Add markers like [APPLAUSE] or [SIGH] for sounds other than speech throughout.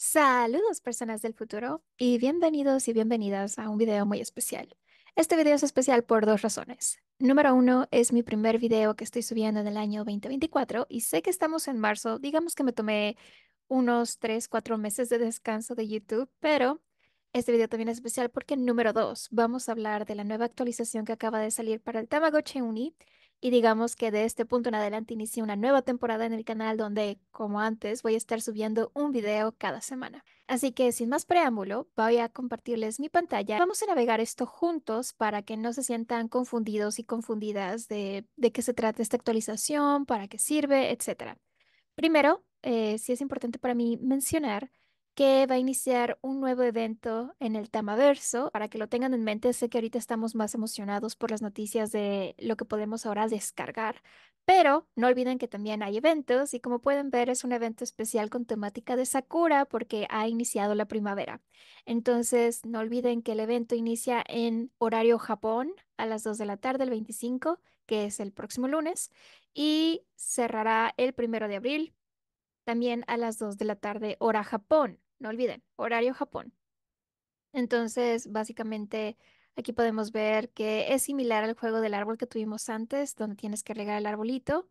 Saludos personas del futuro y bienvenidos y bienvenidas a un video muy especial. Este video es especial por dos razones. Número uno, es mi primer video que estoy subiendo en el año 2024 y sé que estamos en marzo, digamos que me tomé unos 3, 4 meses de descanso de YouTube, pero este video también es especial porque número dos, vamos a hablar de la nueva actualización que acaba de salir para el Tamagotchi Uni y digamos que de este punto en adelante inicie una nueva temporada en el canal donde, como antes, voy a estar subiendo un video cada semana. Así que sin más preámbulo, voy a compartirles mi pantalla. Vamos a navegar esto juntos para que no se sientan confundidos y confundidas de, de qué se trata esta actualización, para qué sirve, etc. Primero, si eh, sí es importante para mí mencionar que va a iniciar un nuevo evento en el Tamaverso. Para que lo tengan en mente, sé que ahorita estamos más emocionados por las noticias de lo que podemos ahora descargar, pero no olviden que también hay eventos y como pueden ver es un evento especial con temática de Sakura porque ha iniciado la primavera. Entonces, no olviden que el evento inicia en horario Japón a las 2 de la tarde el 25, que es el próximo lunes, y cerrará el primero de abril también a las 2 de la tarde hora Japón no olviden, horario Japón. Entonces, básicamente, aquí podemos ver que es similar al juego del árbol que tuvimos antes, donde tienes que regar el arbolito.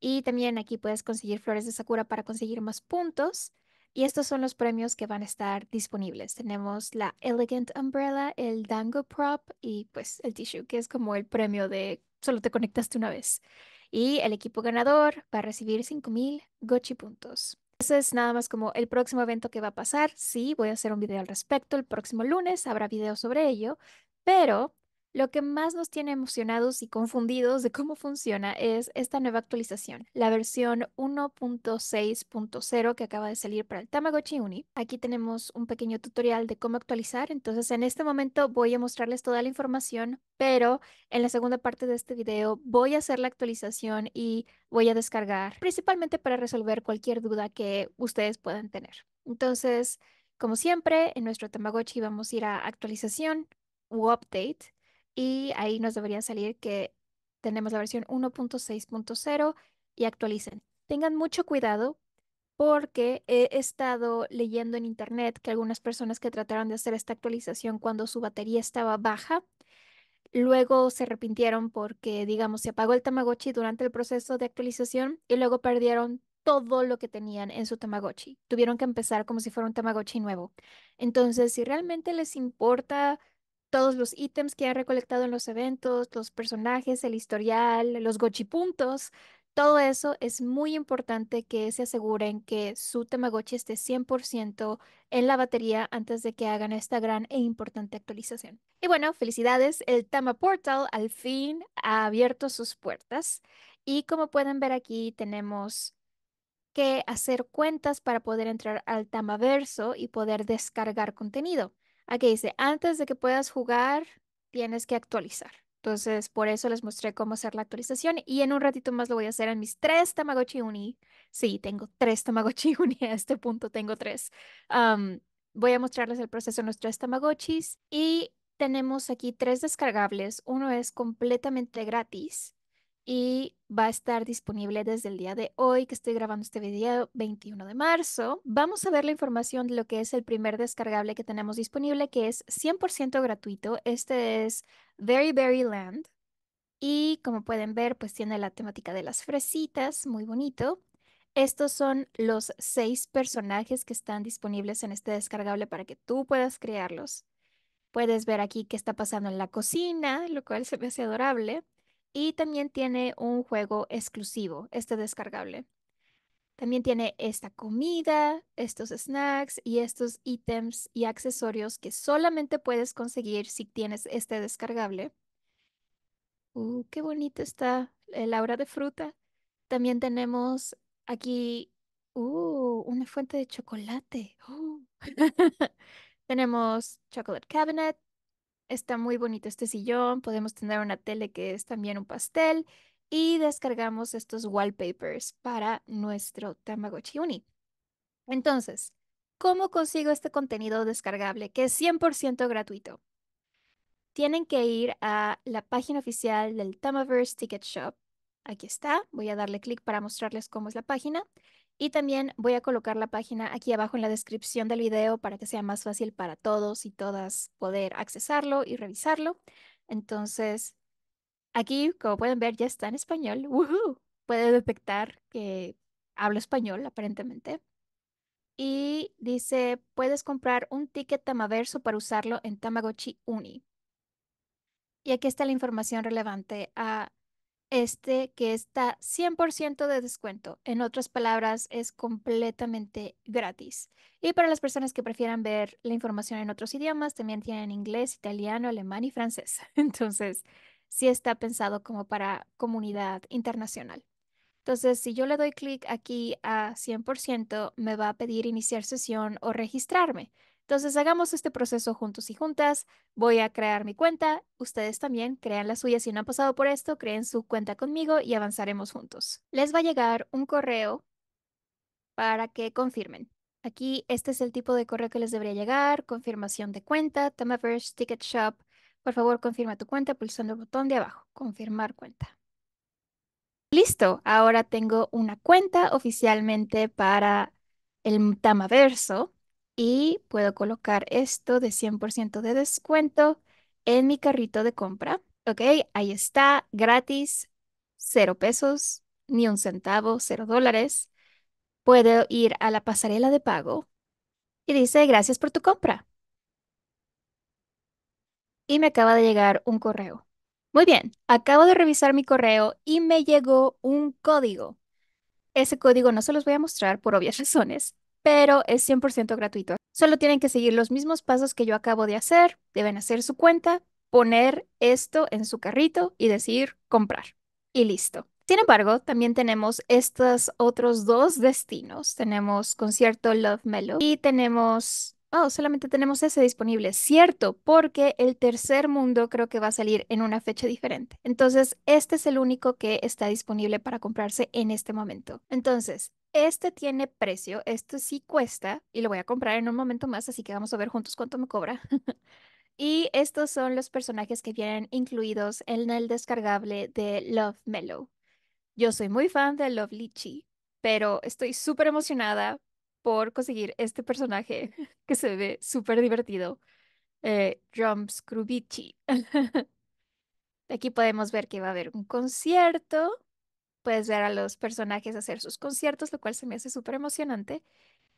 Y también aquí puedes conseguir flores de Sakura para conseguir más puntos. Y estos son los premios que van a estar disponibles. Tenemos la Elegant Umbrella, el Dango Prop y pues el Tissue, que es como el premio de solo te conectaste una vez. Y el equipo ganador va a recibir 5.000 Gochi puntos. Entonces, nada más como el próximo evento que va a pasar, sí, voy a hacer un video al respecto. El próximo lunes habrá video sobre ello, pero lo que más nos tiene emocionados y confundidos de cómo funciona es esta nueva actualización, la versión 1.6.0 que acaba de salir para el Tamagotchi Uni. Aquí tenemos un pequeño tutorial de cómo actualizar, entonces en este momento voy a mostrarles toda la información, pero en la segunda parte de este video voy a hacer la actualización y voy a descargar, principalmente para resolver cualquier duda que ustedes puedan tener. Entonces, como siempre, en nuestro Tamagotchi vamos a ir a actualización u update y ahí nos debería salir que tenemos la versión 1.6.0 y actualicen. Tengan mucho cuidado porque he estado leyendo en internet que algunas personas que trataron de hacer esta actualización cuando su batería estaba baja, luego se arrepintieron porque, digamos, se apagó el Tamagotchi durante el proceso de actualización y luego perdieron todo lo que tenían en su Tamagotchi. Tuvieron que empezar como si fuera un Tamagotchi nuevo. Entonces, si realmente les importa todos los ítems que ha recolectado en los eventos, los personajes, el historial, los gochipuntos, todo eso es muy importante que se aseguren que su Tamagotchi esté 100% en la batería antes de que hagan esta gran e importante actualización. Y bueno, felicidades, el Tama Portal al fin ha abierto sus puertas y como pueden ver aquí tenemos que hacer cuentas para poder entrar al Tamaverso y poder descargar contenido. Aquí ah, dice, antes de que puedas jugar, tienes que actualizar. Entonces, por eso les mostré cómo hacer la actualización y en un ratito más lo voy a hacer en mis tres Tamagotchi Uni. Sí, tengo tres Tamagotchi [LAUGHS] Uni, a este punto tengo tres. voy a mostrarles el proceso en los tres Tamagotchis y tenemos aquí tres descargables. Uno es completamente gratis y va a estar disponible desde el día de hoy que estoy grabando este video 21 de marzo. Vamos a ver la información de lo que es el primer descargable que tenemos disponible, que es 100% gratuito. Este es Very Berry Land y como pueden ver, pues tiene la temática de las fresitas, muy bonito. Estos son los seis personajes que están disponibles en este descargable para que tú puedas crearlos. Puedes ver aquí qué está pasando en la cocina, lo cual se me hace adorable. Y también tiene un juego exclusivo, este descargable. También tiene esta comida, estos snacks y estos ítems y accesorios que solamente puedes conseguir si tienes este descargable. Uh, qué bonito está el aura de fruta. También tenemos aquí uh, una fuente de chocolate. Uh. [LAUGHS] tenemos chocolate cabinet, está muy bonito este sillón, podemos tener una tele que es también un pastel y descargamos estos wallpapers para nuestro Tamagotchi Uni. Entonces, ¿cómo consigo este contenido descargable que es 100% gratuito? Tienen que ir a la página oficial del Tamaverse Ticket Shop. Aquí está, voy a darle clic para mostrarles cómo es la página. Y también voy a colocar la página aquí abajo en la descripción del video para que sea más fácil para todos y todas poder accesarlo y revisarlo. Entonces, aquí, como pueden ver, ya está en español. [LAUGHS] ¡Woohoo! Puede detectar que hablo español, aparentemente. Y dice, puedes comprar un ticket Tamaverso para usarlo en Tamagotchi Uni. Y aquí está la información relevante a este que está 100% de descuento. En otras palabras, es completamente gratis. Y para las personas que prefieran ver la información en otros idiomas, también tienen inglés, italiano, alemán y francés. [LAUGHS] Entonces, sí está pensado como para comunidad internacional. Entonces, si yo le doy clic aquí a 100%, me va a pedir iniciar sesión o registrarme. Entonces, hagamos este proceso juntos y juntas. Voy a crear mi cuenta, ustedes también crean la suya. Si no han pasado por esto, creen su cuenta conmigo y avanzaremos juntos. Les va a llegar un correo para que confirmen. Aquí este es el tipo de correo que les debería llegar, confirmación de cuenta, Tamaverse Ticket Shop. Por favor, confirma tu cuenta pulsando el botón de abajo, confirmar cuenta. Listo, ahora tengo una cuenta oficialmente para el Tamaverso y puedo colocar esto de 100% de descuento en mi carrito de compra. Ok, ahí está, gratis, cero pesos, ni un centavo, cero dólares. Puedo ir a la pasarela de pago y dice gracias por tu compra. Y me acaba de llegar un correo. Muy bien, acabo de revisar mi correo y me llegó un código. Ese código no se los voy a mostrar por obvias [LAUGHS] razones, pero es 100% gratuito. Solo tienen que seguir los mismos pasos que yo acabo de hacer, deben hacer su cuenta, poner esto en su carrito y decir comprar. Y listo. Sin embargo, también tenemos estos otros dos destinos. Tenemos concierto Love Mellow y tenemos Oh, solamente tenemos ese disponible. Cierto, porque el tercer mundo creo que va a salir en una fecha diferente. Entonces, este es el único que está disponible para comprarse en este momento. Entonces, este tiene precio, esto sí cuesta y lo voy a comprar en un momento más, así que vamos a ver juntos cuánto me cobra. [LAUGHS] y estos son los personajes que vienen incluidos en el descargable de Love Mellow. Yo soy muy fan de Love Lichi, pero estoy súper emocionada por conseguir este personaje [LAUGHS] que se ve súper divertido, eh, Scrubbichi. [LAUGHS] Aquí podemos ver que va a haber un concierto, puedes ver a los personajes hacer sus conciertos, lo cual se me hace súper emocionante.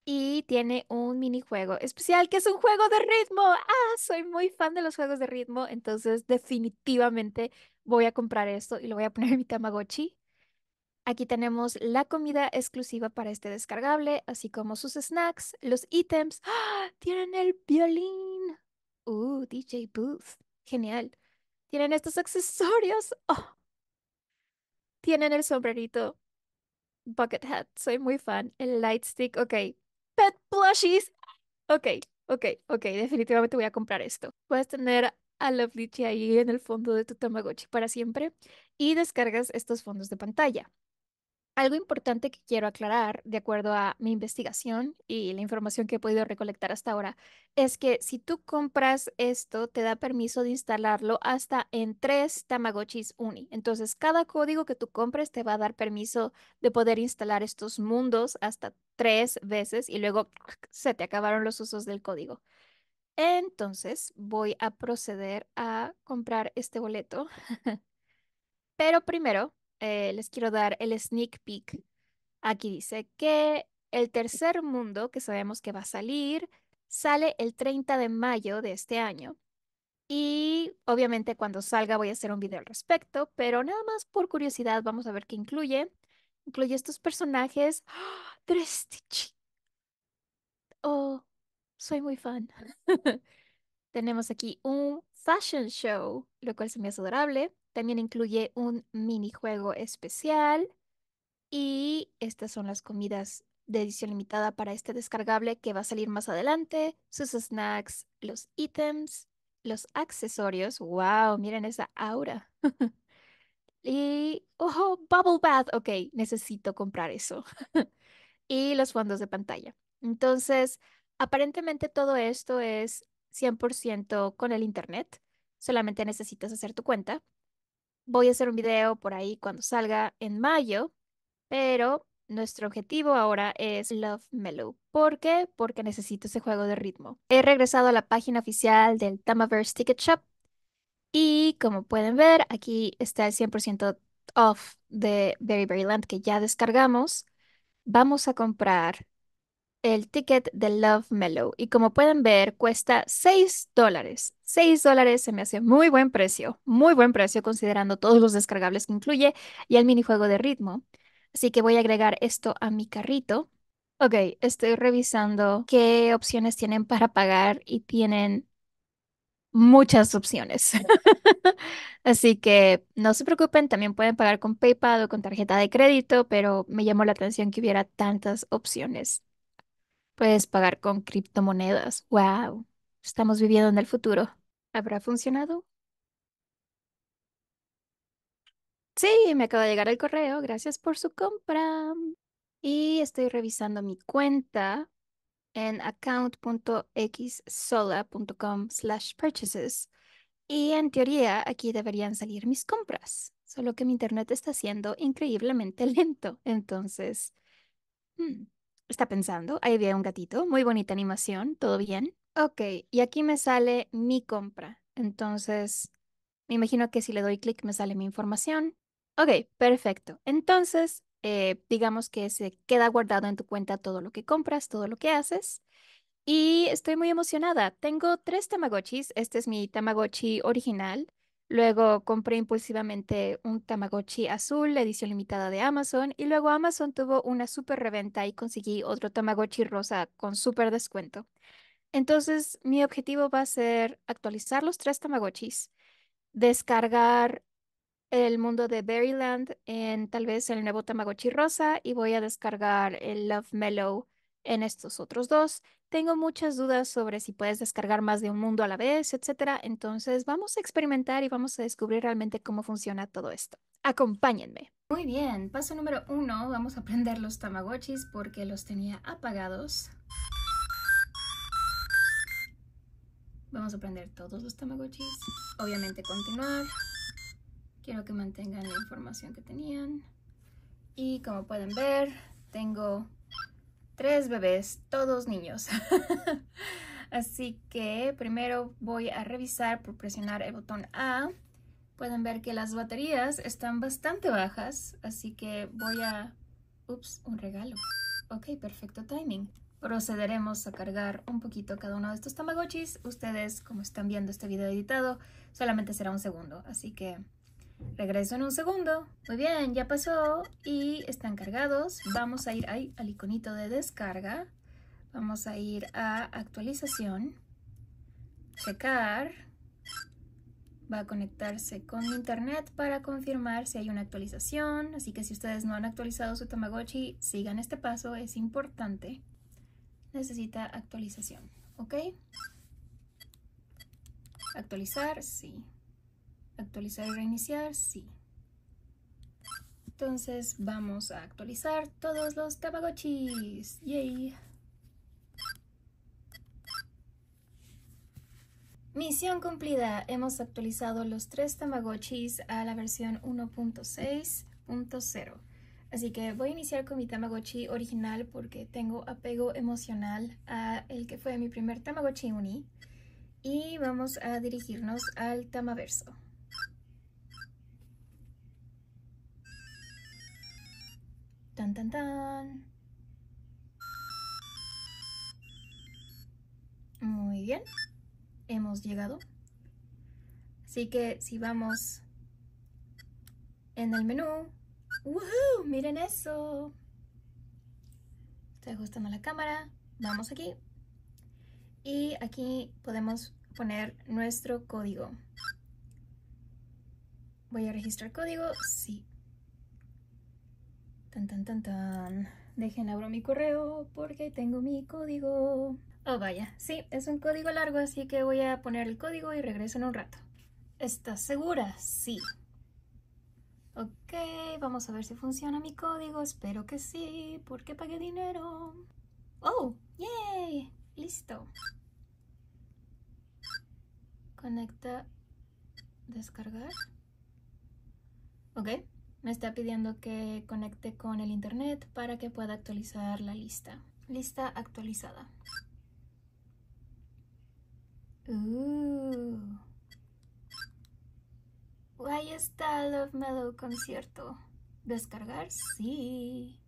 Y tiene un minijuego especial que es un juego de ritmo. Ah, soy muy fan de los juegos de ritmo, entonces definitivamente voy a comprar esto y lo voy a poner en mi Tamagotchi Aquí tenemos la comida exclusiva para este descargable, así como sus snacks, los ítems. ¡Ah! ¡Tienen el violín! ¡Uh, DJ Booth! Genial. Tienen estos accesorios. [LAUGHS] ¡Oh! Tienen el sombrerito Bucket Hat. Soy muy fan. El light stick. Ok. Pet plushies. Ok, ok, ok. Definitivamente voy a comprar esto. Puedes tener a Lovely ahí en el fondo de tu Tamagotchi para siempre y descargas estos fondos de pantalla. Algo importante que quiero aclarar, de acuerdo a mi investigación y la información que he podido recolectar hasta ahora, es que si tú compras esto, te da permiso de instalarlo hasta en tres Tamagotchis Uni. Entonces, cada código que tú compres te va a dar permiso de poder instalar estos mundos hasta tres veces y luego [LAUGHS] se te acabaron los usos del código. Entonces, voy a proceder a comprar este boleto. [LAUGHS] Pero primero eh, les quiero dar el sneak peek. Aquí dice que el tercer mundo, que sabemos que va a salir, sale el 30 de mayo de este año. Y obviamente cuando salga voy a hacer un video al respecto, pero nada más por curiosidad vamos a ver qué incluye. Incluye estos personajes. ¡Oh, ¡Ah! tres Oh, soy muy fan. [LAUGHS] Tenemos aquí un fashion show, lo cual se me hace adorable. También incluye un minijuego especial. Y estas son las comidas de edición limitada para este descargable que va a salir más adelante. Sus snacks, los ítems, los accesorios. ¡Wow! Miren esa aura. [LAUGHS] y, oh, Bubble Bath. Ok, necesito comprar eso. [LAUGHS] y los fondos de pantalla. Entonces, aparentemente todo esto es 100% con el Internet. Solamente necesitas hacer tu cuenta. Voy a hacer un video por ahí cuando salga en mayo, pero nuestro objetivo ahora es Love Mellow. ¿Por qué? Porque necesito ese juego de ritmo. He regresado a la página oficial del Tamaverse Ticket Shop y como pueden ver, aquí está el 100% off de Very Very Land que ya descargamos. Vamos a comprar el ticket de Love Mellow y como pueden ver cuesta 6 dólares. 6 dólares se me hace muy buen precio, muy buen precio considerando todos los descargables que incluye y el minijuego de ritmo. Así que voy a agregar esto a mi carrito. Ok, estoy revisando qué opciones tienen para pagar y tienen muchas opciones. [LAUGHS] Así que no se preocupen, también pueden pagar con PayPal o con tarjeta de crédito, pero me llamó la atención que hubiera tantas opciones. Puedes pagar con criptomonedas. ¡Wow! Estamos viviendo en el futuro. ¿Habrá funcionado? Sí, me acaba de llegar el correo. Gracias por su compra. Y estoy revisando mi cuenta en account.xsola.com slash purchases. Y en teoría aquí deberían salir mis compras, solo que mi internet está siendo increíblemente [LAUGHS] lento. Entonces, hmm, está pensando. Ahí había un gatito. Muy bonita animación. Todo bien. Ok, y aquí me sale mi compra. Entonces, me imagino que si le doy clic me sale mi información. Ok, perfecto. Entonces, eh, digamos que se queda guardado en tu cuenta todo lo que compras, todo lo que haces. Y estoy muy emocionada. Tengo tres Tamagotchis. Este es mi Tamagotchi original. Luego compré impulsivamente un Tamagotchi azul, edición limitada de Amazon, y luego Amazon tuvo una super reventa y conseguí otro Tamagotchi rosa con super descuento. Entonces, mi objetivo va a ser actualizar los tres Tamagotchis, descargar el mundo de Berryland en tal vez el nuevo Tamagotchi rosa y voy a descargar el Love Mellow en estos otros dos, tengo muchas dudas sobre si puedes descargar más de un mundo a la vez, etc. Entonces vamos a experimentar y vamos a descubrir realmente cómo funciona todo esto. Acompáñenme. Muy bien, paso número uno, vamos a prender los tamagotchis porque los tenía apagados. Vamos a prender todos los tamagotchis. Obviamente continuar. Quiero que mantengan la información que tenían. Y como pueden ver, tengo tres bebés, todos niños. [LAUGHS] Así que primero voy a revisar por presionar el botón A. Pueden ver que las baterías están bastante bajas, así que voy a... Ups, un regalo. Ok, perfecto timing. Procederemos a cargar un poquito cada uno de estos Tamagotchis. Ustedes, como están viendo este video editado, solamente será un segundo, así que Regreso en un segundo. Muy bien, ya pasó y están cargados. Vamos a ir al iconito de descarga. Vamos a ir a actualización. Checar. Va a conectarse con internet para confirmar si hay una actualización. Así que si ustedes no han actualizado su Tamagotchi, sigan este paso, es importante. Necesita actualización, ¿ok? Actualizar, sí. Actualizar y reiniciar, sí. Entonces vamos a actualizar todos los Tamagotchis. ¡Yay! Misión cumplida. Hemos actualizado los tres Tamagotchis a la versión 1.6.0. Así que voy a iniciar con mi Tamagotchi original porque tengo apego emocional a el que fue mi primer Tamagotchi Uni. Y vamos a dirigirnos al Tamaverso. Tan, tan, tan. Muy bien. Hemos llegado. Así que si vamos en el menú. ¡Woohoo! ¡Miren eso! Estoy ajustando la cámara. Vamos aquí. Y aquí podemos poner nuestro código. Voy a registrar código. Sí, Tan, tan, tan, tan. Dejen abro mi correo porque tengo mi código. Oh, vaya. Sí, es un código largo, así que voy a poner el código y regreso en un rato. ¿Estás segura? Sí. Ok, vamos a ver si funciona mi código. Espero que sí, porque pagué dinero. ¡Oh! ¡Yay! Listo. Conecta. Descargar. Ok. Me está pidiendo que conecte con el internet para que pueda actualizar la lista. Lista actualizada. Uh. Ahí está Love Mellow concierto. ¿Descargar? Sí.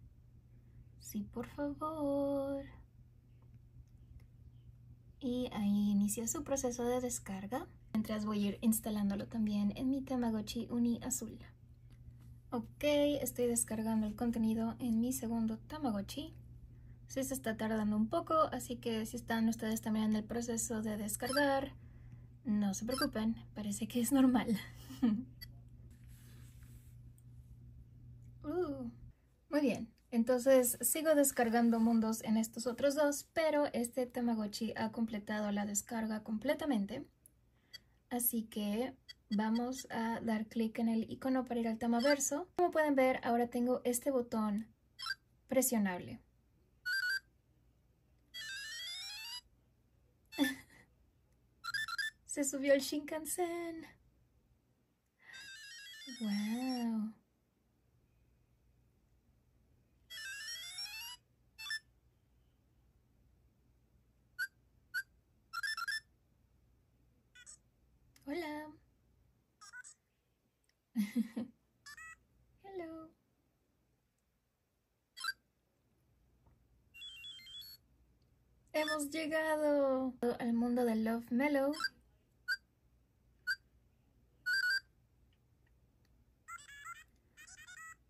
Sí, por favor. Y ahí inicia su proceso de descarga. Mientras voy a ir instalándolo también en mi Tamagotchi Uni Azul. Ok, estoy descargando el contenido en mi segundo Tamagotchi. Sí se está tardando un poco, así que si están ustedes también en el proceso de descargar, no se preocupen, parece que es normal. [LAUGHS] Uh, muy bien, entonces sigo descargando mundos en estos otros dos, pero este Tamagotchi ha completado la descarga completamente. Así que vamos a dar clic en el icono para ir al verso. Como pueden ver, ahora tengo este botón presionable. [LAUGHS] Se subió el Shinkansen. ¡Wow! Hola. Hello. Hemos llegado al mundo de Love Mellow.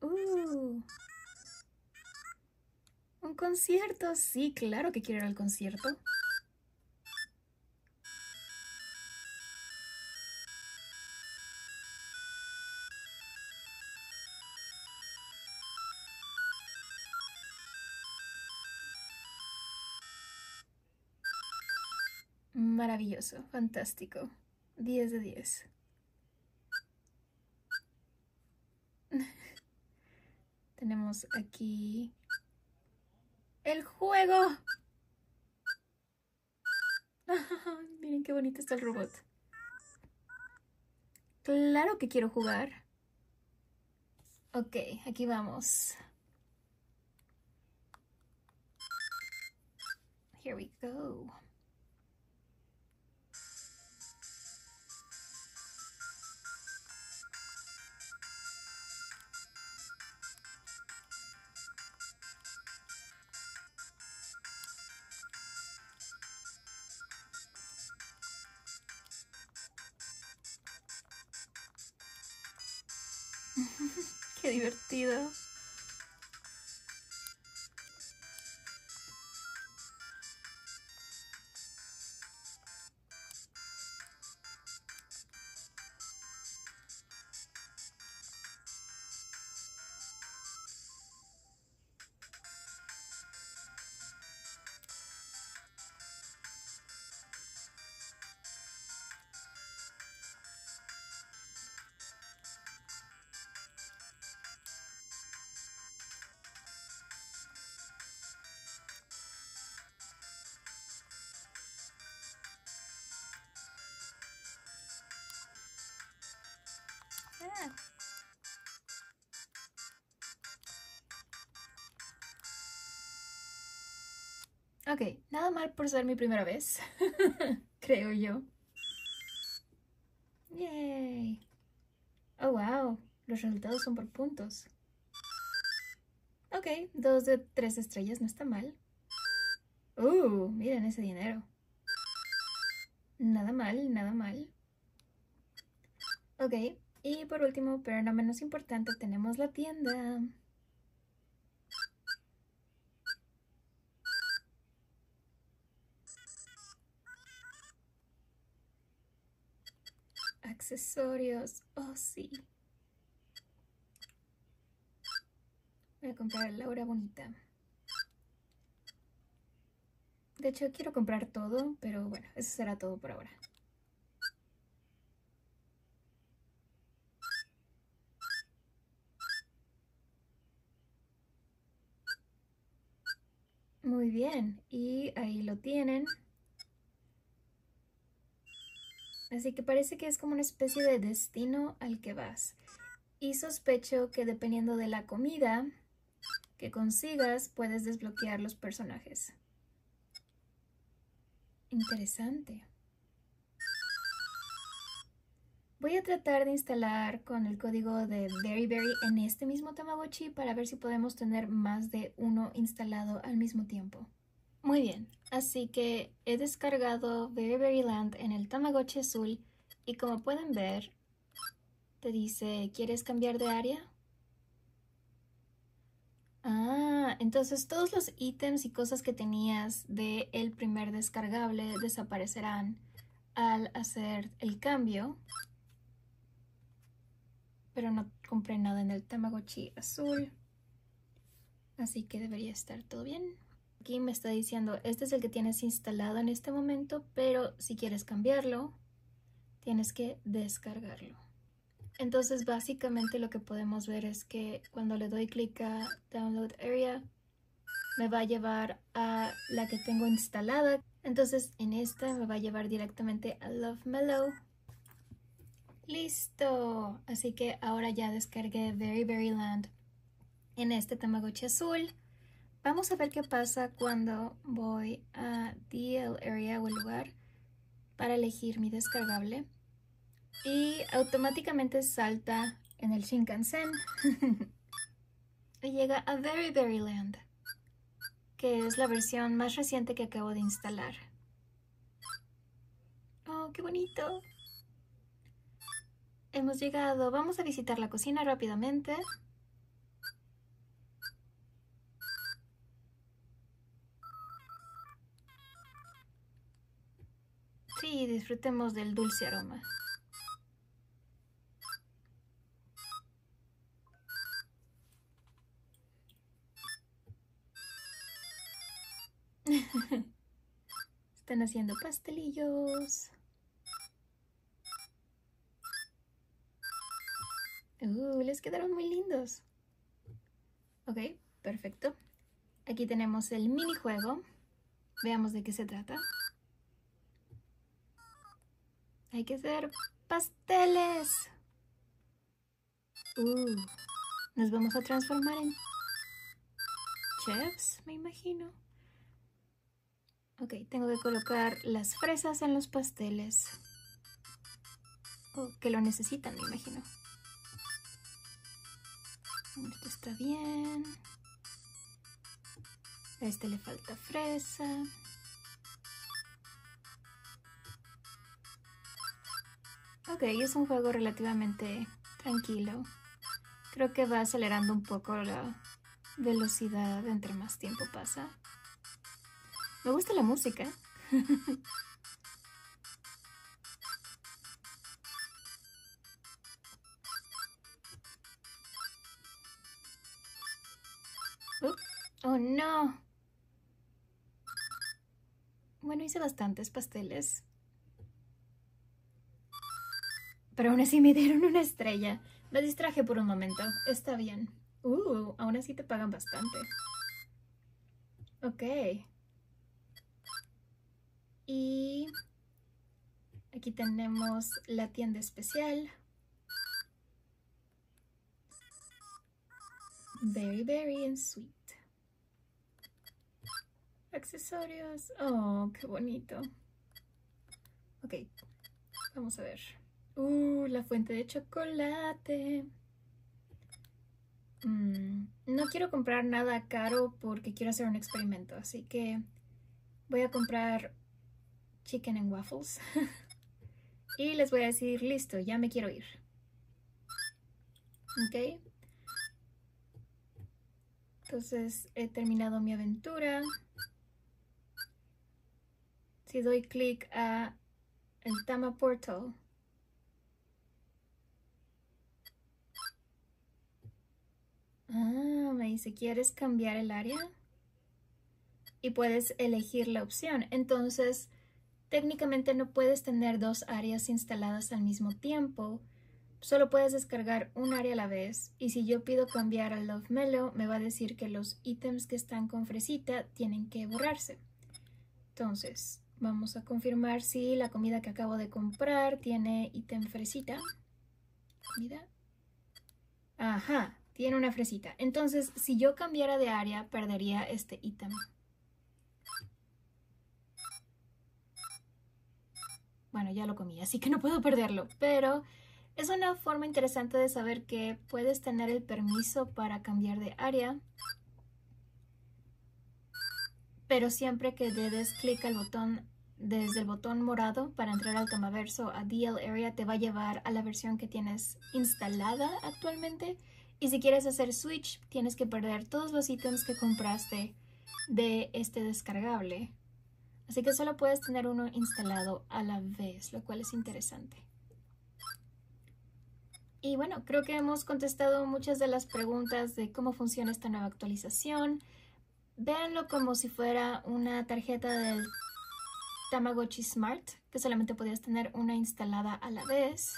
Uh, un concierto, sí, claro que quiero ir al concierto. Maravilloso, fantástico. 10 de 10. [LAUGHS] Tenemos aquí el juego. [LAUGHS] Miren qué bonito está el robot. Claro que quiero jugar. Ok, aquí vamos. Here we go. Qué divertido. Ok, nada mal por ser mi primera vez, [LAUGHS] creo yo. Yay. Oh, wow. Los resultados son por puntos. Ok, dos de tres estrellas no está mal. Uh, miren ese dinero. Nada mal, nada mal. Ok, y por último, pero no menos importante, tenemos la tienda. accesorios, oh sí. Voy a comprar Laura Bonita. De hecho, quiero comprar todo, pero bueno, eso será todo por ahora. Muy bien, y ahí lo tienen. Así que parece que es como una especie de destino al que vas. Y sospecho que dependiendo de la comida que consigas, puedes desbloquear los personajes. Interesante. Voy a tratar de instalar con el código de Berry en este mismo Tamagotchi para ver si podemos tener más de uno instalado al mismo tiempo. Muy bien, así que he descargado Very Very Land en el Tamagotchi azul y como pueden ver, te dice, ¿quieres cambiar de área? Ah, entonces todos los ítems y cosas que tenías del el primer descargable desaparecerán al hacer el cambio. Pero no compré nada en el Tamagotchi azul. Así que debería estar todo bien aquí me está diciendo, este es el que tienes instalado en este momento, pero si quieres cambiarlo, tienes que descargarlo. Entonces básicamente lo que podemos ver es que cuando le doy clic a Download Area, me va a llevar a la que tengo instalada. Entonces en esta me va a llevar directamente a Love Mellow. ¡Listo! Así que ahora ya descargué Very Very Land en este tamagoche azul. Vamos a ver qué pasa cuando voy a DL Area o el lugar para elegir mi descargable y automáticamente salta en el Shinkansen [LAUGHS] y llega a Very Very Land, que es la versión más reciente que acabo de instalar. ¡Oh, qué bonito! Hemos llegado. Vamos a visitar la cocina rápidamente. y disfrutemos del dulce aroma. [LAUGHS] Están haciendo pastelillos. Uh, les quedaron muy lindos. Ok, perfecto. Aquí tenemos el minijuego. Veamos de qué se trata. Hay que hacer pasteles. Uh, nos vamos a transformar en chefs, me imagino. Ok, tengo que colocar las fresas en los pasteles. Oh, que lo necesitan, me imagino. Mm, esto está bien. A este le falta fresa. Ok, es un juego relativamente tranquilo. Creo que va acelerando un poco la velocidad entre más tiempo pasa. Me gusta la música. [LAUGHS] oh no. Bueno, hice bastantes pasteles. Pero aún así me dieron una estrella. Me distraje por un momento. Está bien. Uh, aún así te pagan bastante. Ok. Y aquí tenemos la tienda especial. Very, very and Sweet. Accesorios. Oh, qué bonito. Ok, vamos a ver. Uh, la fuente de chocolate. Mm, no quiero comprar nada caro porque quiero hacer un experimento, así que voy a comprar chicken and waffles. [LAUGHS] y les voy a decir, listo, ya me quiero ir. ¿Ok? Entonces he terminado mi aventura. Si doy clic a el Tama Portal, si ¿quieres cambiar el área? Y puedes elegir la opción. Entonces, técnicamente no puedes tener dos áreas instaladas al mismo tiempo. Solo puedes descargar un área a la vez. Y si yo pido cambiar a Love Mellow, me va a decir que los ítems que están con Fresita tienen que borrarse. Entonces, vamos a confirmar si la comida que acabo de comprar tiene ítem Fresita. Comida. Ajá, tiene una fresita. Entonces, si yo cambiara de área, perdería este ítem. Bueno, ya lo comí, así que no puedo perderlo. Pero es una forma interesante de saber que puedes tener el permiso para cambiar de área. Pero siempre que debes, des clic al botón desde el botón morado para entrar al Tomaverso a DL Area te va a llevar a la versión que tienes instalada actualmente y si quieres hacer switch, tienes que perder todos los ítems que compraste de este descargable. Así que solo puedes tener uno instalado a la vez, lo cual es interesante. Y bueno, creo que hemos contestado muchas de las preguntas de cómo funciona esta nueva actualización. Véanlo como si fuera una tarjeta del Tamagotchi Smart, que solamente podías tener una instalada a la vez.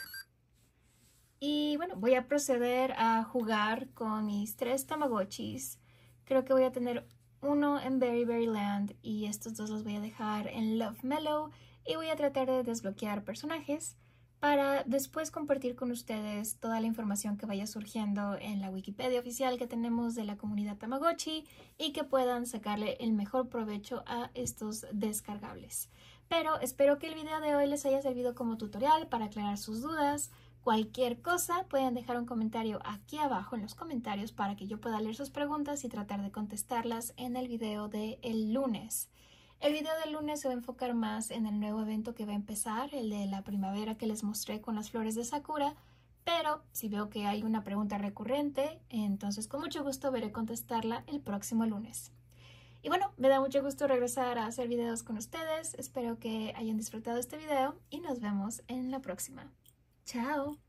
Y bueno, voy a proceder a jugar con mis tres Tamagotchis. Creo que voy a tener uno en Berry Berry Land y estos dos los voy a dejar en Love Mellow y voy a tratar de desbloquear personajes para después compartir con ustedes toda la información que vaya surgiendo en la Wikipedia oficial que tenemos de la comunidad Tamagotchi y que puedan sacarle el mejor provecho a estos descargables. Pero espero que el video de hoy les haya servido como tutorial para aclarar sus dudas, Cualquier cosa, pueden dejar un comentario aquí abajo en los comentarios para que yo pueda leer sus preguntas y tratar de contestarlas en el video del el lunes. El video del lunes se va a enfocar más en el nuevo evento que va a empezar, el de la primavera que les mostré con las flores de Sakura, pero si veo que hay una pregunta recurrente, entonces con mucho gusto veré contestarla el próximo lunes. Y bueno, me da mucho gusto regresar a hacer videos con ustedes, espero que hayan disfrutado este video y nos vemos en la próxima. Ciao!